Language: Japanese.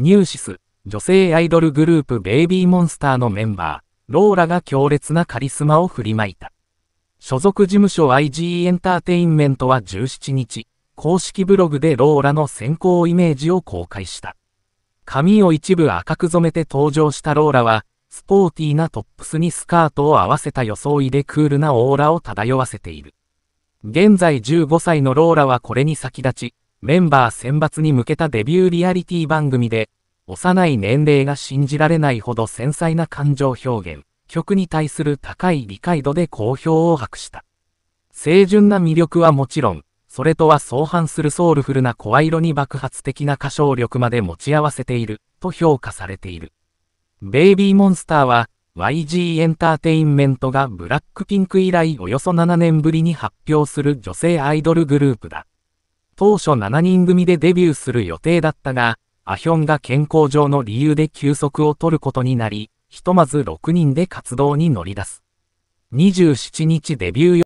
ニューシス、女性アイドルグループベイビーモンスターのメンバー、ローラが強烈なカリスマを振りまいた。所属事務所 IGE エンターテインメントは17日、公式ブログでローラの先行イメージを公開した。髪を一部赤く染めて登場したローラは、スポーティーなトップスにスカートを合わせた装いでクールなオーラを漂わせている。現在15歳のローラはこれに先立ち、メンバー選抜に向けたデビューリアリティ番組で、幼い年齢が信じられないほど繊細な感情表現、曲に対する高い理解度で好評を博した。清純な魅力はもちろん、それとは相反するソウルフルな声色に爆発的な歌唱力まで持ち合わせている、と評価されている。ベイビーモンスターは、YG エンターテインメントがブラックピンク以来およそ7年ぶりに発表する女性アイドルグループだ。当初7人組でデビューする予定だったが、アヒョンが健康上の理由で休息を取ることになり、ひとまず6人で活動に乗り出す。27日デビュー